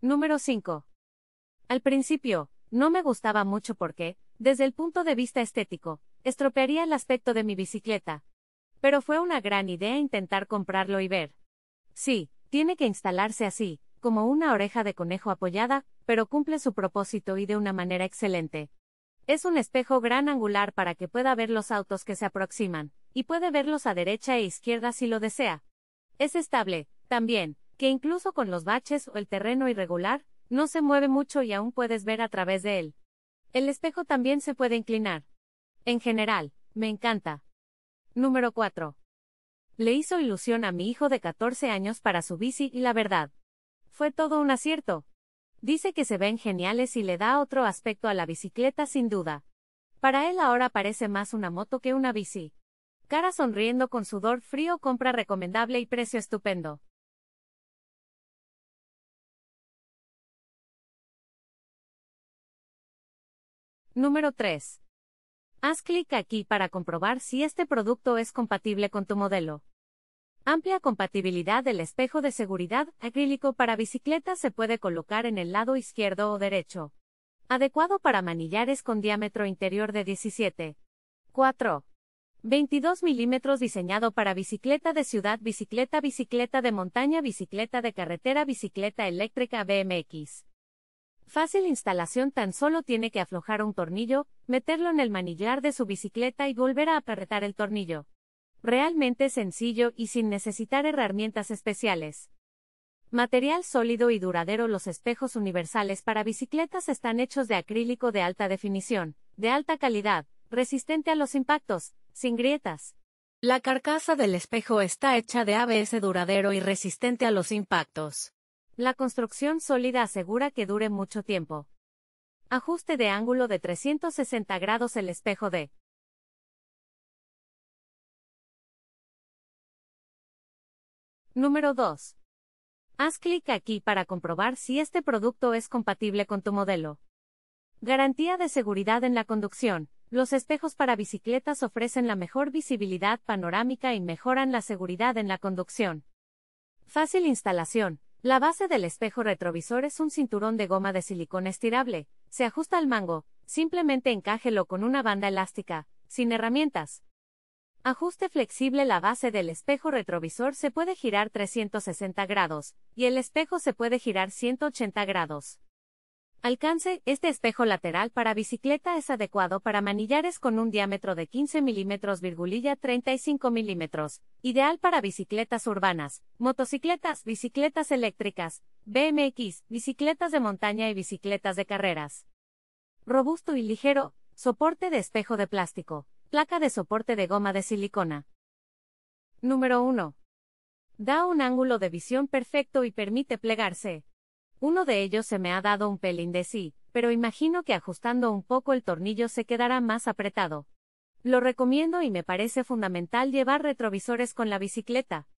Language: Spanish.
Número 5. Al principio, no me gustaba mucho porque, desde el punto de vista estético, estropearía el aspecto de mi bicicleta. Pero fue una gran idea intentar comprarlo y ver. Sí, tiene que instalarse así, como una oreja de conejo apoyada, pero cumple su propósito y de una manera excelente. Es un espejo gran angular para que pueda ver los autos que se aproximan, y puede verlos a derecha e izquierda si lo desea. Es estable, también, que incluso con los baches o el terreno irregular, no se mueve mucho y aún puedes ver a través de él. El espejo también se puede inclinar. En general, me encanta. Número 4. Le hizo ilusión a mi hijo de 14 años para su bici y la verdad. Fue todo un acierto. Dice que se ven geniales y le da otro aspecto a la bicicleta sin duda. Para él ahora parece más una moto que una bici. Cara sonriendo con sudor frío compra recomendable y precio estupendo. Número 3. Haz clic aquí para comprobar si este producto es compatible con tu modelo. Amplia compatibilidad del espejo de seguridad acrílico para bicicleta se puede colocar en el lado izquierdo o derecho. Adecuado para manillares con diámetro interior de 17. 4. 22 milímetros diseñado para bicicleta de ciudad, bicicleta, bicicleta de montaña, bicicleta de carretera, bicicleta eléctrica BMX. Fácil instalación tan solo tiene que aflojar un tornillo, meterlo en el manillar de su bicicleta y volver a apretar el tornillo. Realmente sencillo y sin necesitar herramientas especiales. Material sólido y duradero Los espejos universales para bicicletas están hechos de acrílico de alta definición, de alta calidad, resistente a los impactos, sin grietas. La carcasa del espejo está hecha de ABS duradero y resistente a los impactos. La construcción sólida asegura que dure mucho tiempo. Ajuste de ángulo de 360 grados el espejo de Número 2. Haz clic aquí para comprobar si este producto es compatible con tu modelo. Garantía de seguridad en la conducción. Los espejos para bicicletas ofrecen la mejor visibilidad panorámica y mejoran la seguridad en la conducción. Fácil instalación. La base del espejo retrovisor es un cinturón de goma de silicona estirable, se ajusta al mango, simplemente encájelo con una banda elástica, sin herramientas. Ajuste flexible La base del espejo retrovisor se puede girar 360 grados, y el espejo se puede girar 180 grados. Alcance, este espejo lateral para bicicleta es adecuado para manillares con un diámetro de 15 mm 35 mm, ideal para bicicletas urbanas, motocicletas, bicicletas eléctricas, BMX, bicicletas de montaña y bicicletas de carreras. Robusto y ligero, soporte de espejo de plástico, placa de soporte de goma de silicona. Número 1. Da un ángulo de visión perfecto y permite plegarse. Uno de ellos se me ha dado un pelín de sí, pero imagino que ajustando un poco el tornillo se quedará más apretado. Lo recomiendo y me parece fundamental llevar retrovisores con la bicicleta.